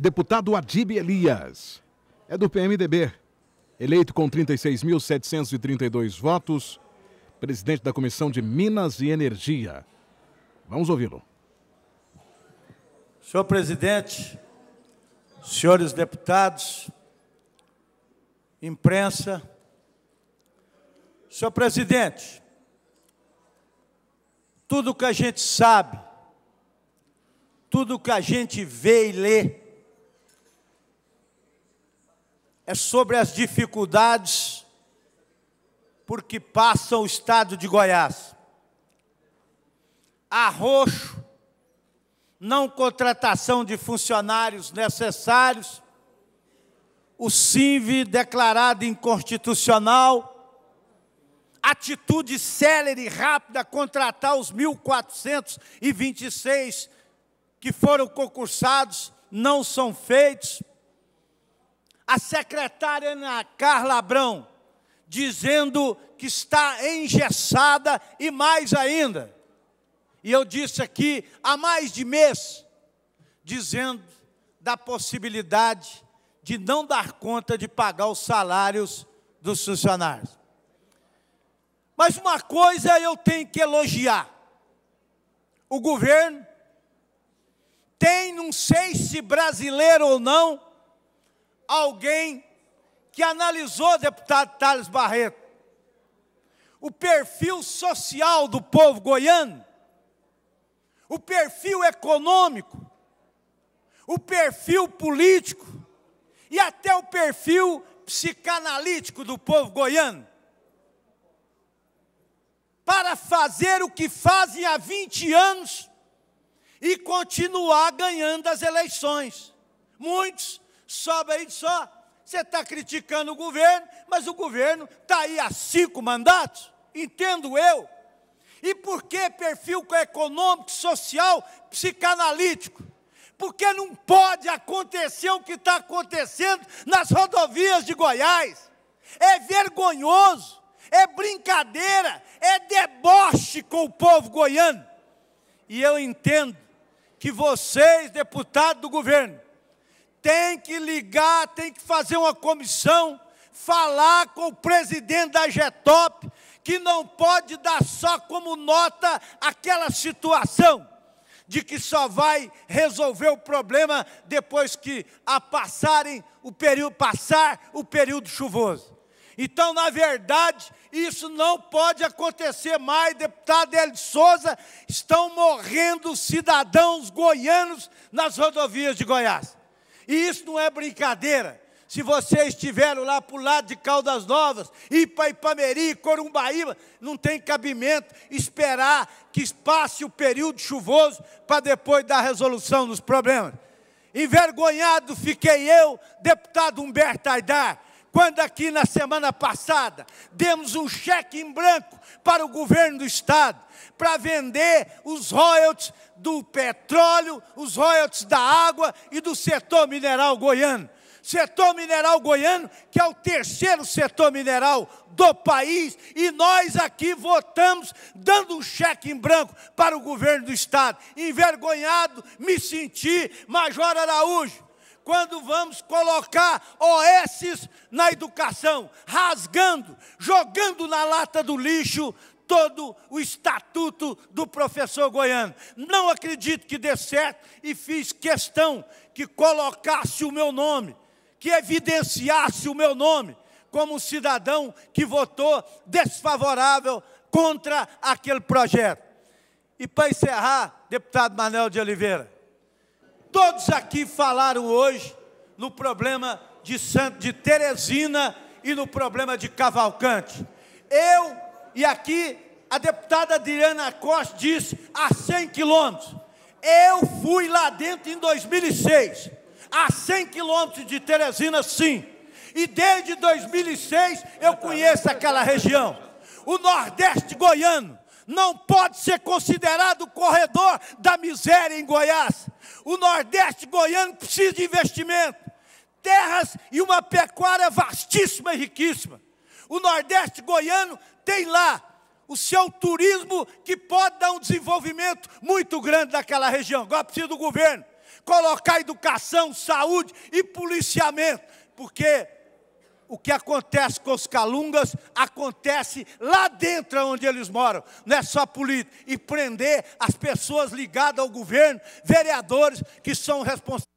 deputado Adib Elias. É do PMDB. Eleito com 36.732 votos, presidente da Comissão de Minas e Energia. Vamos ouvi-lo. Senhor presidente, senhores deputados, imprensa, senhor presidente, tudo que a gente sabe, tudo que a gente vê e lê, é sobre as dificuldades por que passa o estado de Goiás. Arroxo, não contratação de funcionários necessários, o CINV declarado inconstitucional, atitude célere e rápida, contratar os 1.426 que foram concursados, não são feitos, a secretária Ana Carla Abrão, dizendo que está engessada e mais ainda. E eu disse aqui há mais de mês, dizendo da possibilidade de não dar conta de pagar os salários dos funcionários. Mas uma coisa eu tenho que elogiar: o governo tem, não sei se brasileiro ou não, alguém que analisou, deputado Thales Barreto, o perfil social do povo goiano, o perfil econômico, o perfil político e até o perfil psicanalítico do povo goiano, para fazer o que fazem há 20 anos e continuar ganhando as eleições. Muitos sobe aí só. Você está criticando o governo, mas o governo está aí há cinco mandatos, entendo eu. E por que perfil econômico, social, psicanalítico? Porque não pode acontecer o que está acontecendo nas rodovias de Goiás. É vergonhoso, é brincadeira, é deboche com o povo goiano. E eu entendo que vocês, deputados do governo, tem que ligar, tem que fazer uma comissão, falar com o presidente da GETOP, que não pode dar só como nota aquela situação de que só vai resolver o problema depois que a passarem o período passar o período chuvoso. Então, na verdade, isso não pode acontecer mais. Deputado Hélio Souza, estão morrendo cidadãos goianos nas rodovias de Goiás. E isso não é brincadeira. Se vocês estiveram lá para o lado de Caldas Novas, Ipa, Corumbaíba, não tem cabimento esperar que passe o período chuvoso para depois dar resolução dos problemas. Envergonhado fiquei eu, deputado Humberto Aidar, quando aqui na semana passada demos um cheque em branco para o governo do Estado, para vender os royalties do petróleo, os royalties da água e do setor mineral goiano. Setor mineral goiano, que é o terceiro setor mineral do país, e nós aqui votamos dando um cheque em branco para o governo do Estado. Envergonhado me senti, Major Araújo quando vamos colocar OS na educação, rasgando, jogando na lata do lixo todo o estatuto do professor goiano. Não acredito que dê certo e fiz questão que colocasse o meu nome, que evidenciasse o meu nome como um cidadão que votou desfavorável contra aquele projeto. E para encerrar, deputado Manuel de Oliveira, Todos aqui falaram hoje no problema de, Santo, de Teresina e no problema de Cavalcante. Eu e aqui a deputada Adriana Costa disse a 100 quilômetros. Eu fui lá dentro em 2006, a 100 quilômetros de Teresina, sim. E desde 2006 eu conheço aquela região. O Nordeste goiano, não pode ser considerado o corredor da miséria em Goiás. O Nordeste goiano precisa de investimento, terras e uma pecuária vastíssima e riquíssima. O Nordeste goiano tem lá o seu turismo que pode dar um desenvolvimento muito grande daquela região. Agora precisa do governo colocar educação, saúde e policiamento, porque o que acontece com os calungas acontece lá dentro onde eles moram, não é só político. E prender as pessoas ligadas ao governo, vereadores que são responsáveis